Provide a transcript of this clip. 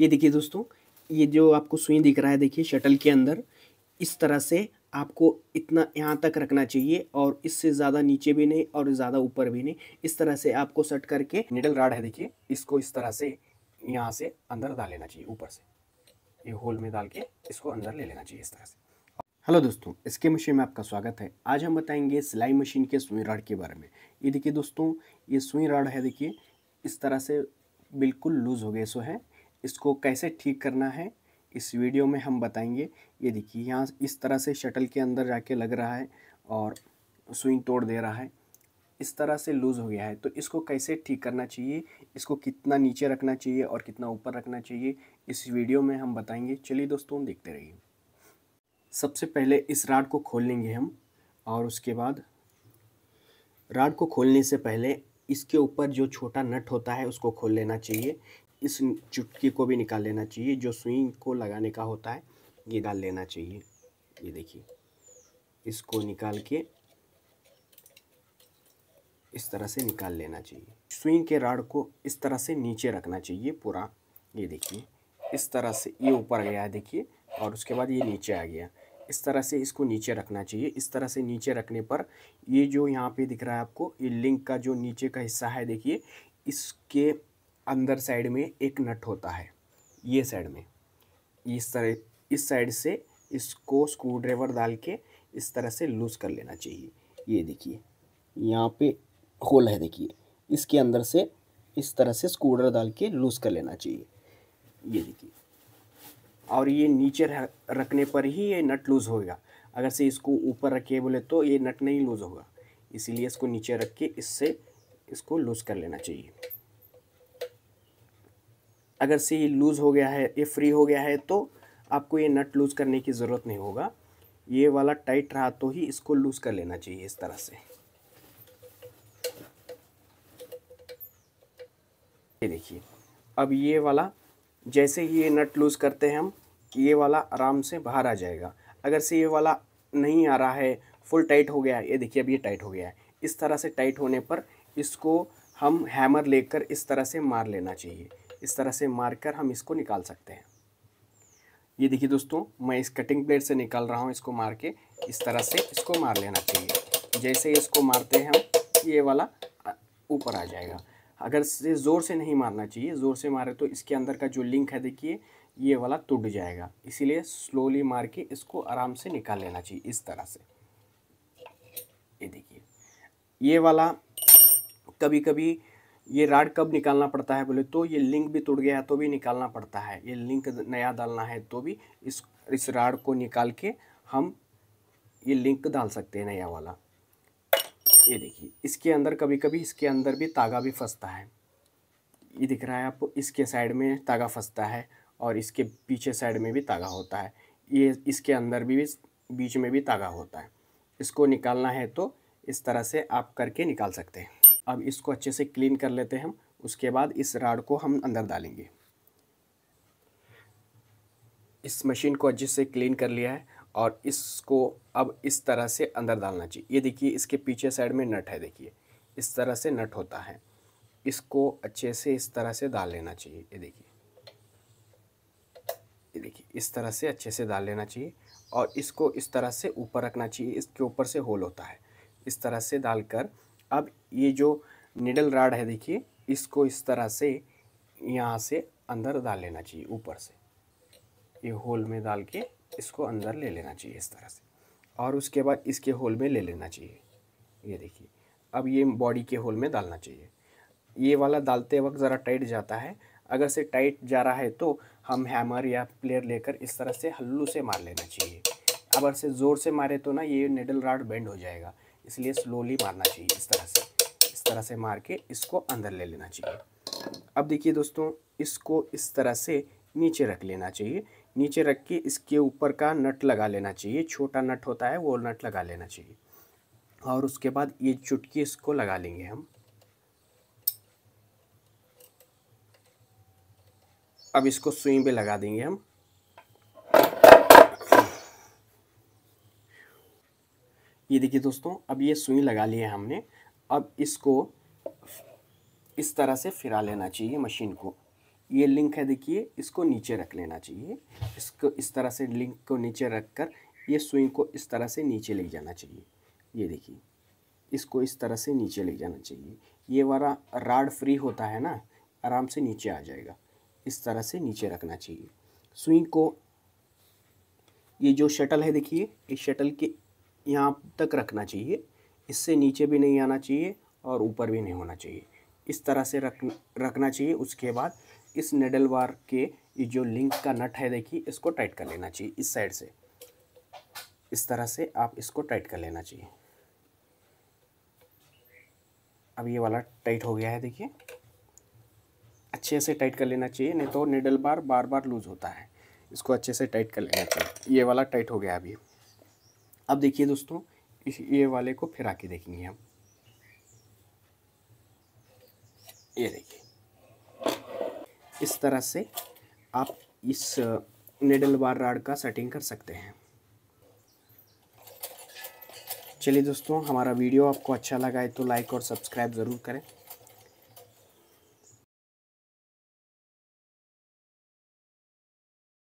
ये देखिए दोस्तों ये जो आपको सुई दिख रहा है देखिए शटल के अंदर इस तरह से आपको इतना यहाँ तक रखना चाहिए और इससे ज़्यादा नीचे भी नहीं और ज़्यादा ऊपर भी नहीं इस तरह से आपको सेट करके निडल राड है देखिए इसको इस तरह से यहाँ से अंदर डाल लेना चाहिए ऊपर से ये होल में डाल के इसको अंदर ले लेना चाहिए इस तरह से हेलो दोस्तों इसके मशीन में आपका स्वागत है आज हम बताएंगे सिलाई मशीन के सुई राड के बारे में ये देखिए दोस्तों ये सुई राड है देखिए इस तरह से बिल्कुल लूज़ हो गए सो है इसको कैसे ठीक करना है इस वीडियो में हम बताएंगे ये देखिए यहाँ इस तरह से शटल के अंदर जाके लग रहा है और स्विंग तोड़ दे रहा है इस तरह से लूज़ हो गया है तो इसको कैसे ठीक करना चाहिए इसको कितना नीचे रखना चाहिए और कितना ऊपर रखना चाहिए इस वीडियो में हम बताएंगे चलिए दोस्तों देखते रहिए सबसे पहले इस राड को खोल लेंगे हम और उसके बाद राड को खोलने से पहले इसके ऊपर जो छोटा नट होता है उसको खोल लेना चाहिए इस चुटकी को भी निकाल लेना चाहिए जो सुई को लगाने का होता है ये डाल लेना चाहिए ये देखिए इसको निकाल के इस तरह से निकाल लेना चाहिए सुई के राड को इस तरह से नीचे रखना चाहिए पूरा ये देखिए इस तरह से ये ऊपर गया है देखिए और उसके बाद ये नीचे आ गया इस तरह से इसको नीचे रखना चाहिए इस तरह से नीचे रखने पर ये जो यहाँ पे दिख रहा है आपको ये लिंक का जो नीचे का हिस्सा है देखिए इसके अंदर साइड में एक नट होता है ये साइड में इस तरह इस साइड से इसको स्क्रू ड्राइवर डाल के इस तरह से लूज़ कर लेना चाहिए ये देखिए यहाँ पे होल है देखिए इसके अंदर से इस तरह से स्क्रू ड्राइवर डाल के लूज़ कर लेना चाहिए ये देखिए और ये नीचे रखने पर ही ये नट लूज़ होगा अगर से इसको ऊपर रखिए बोले तो ये नट नहीं लूज़ होगा इसीलिए इसको नीचे रख के इससे इसको लूज़ कर लेना चाहिए अगर से ये लूज़ हो गया है ये फ्री हो गया है तो आपको ये नट लूज़ करने की ज़रूरत नहीं होगा ये वाला टाइट रहा तो ही इसको लूज़ कर लेना चाहिए इस तरह से ये देखिए अब ये वाला जैसे ही ये नट लूज़ करते हैं हम कि ये वाला आराम से बाहर आ जाएगा अगर से ये वाला नहीं आ रहा है फुल टाइट हो गया ये देखिए अब ये टाइट हो गया है इस तरह से टाइट होने पर इसको हम हैमर लेकर इस तरह से मार लेना चाहिए इस तरह से मार कर हम इसको निकाल सकते हैं ये देखिए दोस्तों मैं इस कटिंग प्लेट से निकाल रहा हूँ इसको मार के इस तरह से इसको मार लेना चाहिए जैसे इसको मारते हैं हम ये वाला ऊपर आ जाएगा अगर से ज़ोर से नहीं मारना चाहिए ज़ोर से मारे तो इसके अंदर का जो लिंक है देखिए ये वाला टूट जाएगा इसीलिए स्लोली मार के इसको आराम से निकाल लेना चाहिए इस तरह से ये देखिए ये वाला कभी कभी ये राड कब निकालना पड़ता है बोले तो ये लिंक भी टूट गया तो भी निकालना पड़ता है ये लिंक नया डालना है तो भी इस इस राड को निकाल के हम ये लिंक डाल सकते हैं नया वाला ये देखिए इसके अंदर कभी कभी इसके अंदर भी तागा भी फंसता है ये दिख रहा है आपको इसके साइड में तागा फंसता है और इसके पीछे साइड में भी तागा होता है ये इसके अंदर भी, बीच में भी तागा होता है इसको निकालना है तो इस तरह से आप करके निकाल सकते हैं अब इसको अच्छे से क्लीन कर लेते हैं हम उसके बाद इस राड को हम अंदर डालेंगे इस मशीन को अच्छे से क्लीन कर लिया है और इसको अब इस तरह से अंदर डालना चाहिए ये देखिए इसके पीछे साइड में नट है देखिए इस तरह से नट होता है इसको अच्छे से इस तरह से डाल लेना चाहिए ये देखिए ये देखिए इस तरह से अच्छे से डाल लेना चाहिए और इसको इस तरह से ऊपर रखना चाहिए इसके ऊपर से होल होता है इस तरह से डालकर अब ये जो निडल राड है देखिए इसको इस तरह से यहाँ से अंदर डाल लेना चाहिए ऊपर से ये होल में डाल के इसको अंदर ले लेना चाहिए इस तरह से और उसके बाद इसके होल में ले लेना चाहिए ये देखिए अब ये बॉडी के होल में डालना चाहिए ये वाला डालते वक्त ज़रा टाइट जाता है अगर से टाइट जा रहा है तो हम हैमर या प्लेयर लेकर इस तरह से हल्लू से मार लेना चाहिए अगर से ज़ोर से मारे तो ना ये निडल राड बेंड हो जाएगा इसलिए स्लोली मारना चाहिए इस तरह से इस तरह से मार के इसको अंदर ले लेना चाहिए अब देखिए दोस्तों इसको इस तरह से नीचे रख लेना चाहिए नीचे रख के इसके ऊपर का नट लगा लेना चाहिए छोटा नट होता है वो नट लगा लेना चाहिए और उसके बाद ये चुटकी इसको लगा लेंगे हम अब इसको सुई पे लगा देंगे हम ये देखिए दोस्तों अब ये सुई लगा लिया हमने अब इसको इस तरह से फिरा लेना चाहिए मशीन को ये लिंक है देखिए इसको नीचे रख लेना चाहिए इसको इस तरह से लिंक को नीचे रख कर ये सुई को इस तरह से नीचे ले जाना चाहिए ये देखिए इसको इस तरह से नीचे ले जाना चाहिए ये वाला राड फ्री होता है ना आराम से नीचे आ जाएगा इस तरह से नीचे रखना चाहिए सुई को ये जो शटल है देखिए इस शटल के यहाँ तक रखना चाहिए इससे नीचे भी नहीं आना चाहिए और ऊपर भी नहीं होना चाहिए इस तरह से रख रखना चाहिए उसके बाद इस नेडल वार के जो लिंक का नट है देखिए इसको टाइट कर लेना चाहिए इस साइड से इस तरह से आप इसको टाइट कर लेना चाहिए अब ये वाला टाइट हो गया है देखिए अच्छे से टाइट कर लेना चाहिए नहीं तो निडल बार बार बार लूज़ होता है इसको अच्छे से टाइट कर लेना चाहिए ये वाला टाइट हो गया अभी अब देखिए दोस्तों इस ये वाले को फिर आके देखेंगे हम ये देखिए इस तरह से आप इस निडल बार राड का सेटिंग कर सकते हैं चलिए दोस्तों हमारा वीडियो आपको अच्छा लगा है तो लाइक और सब्सक्राइब ज़रूर करें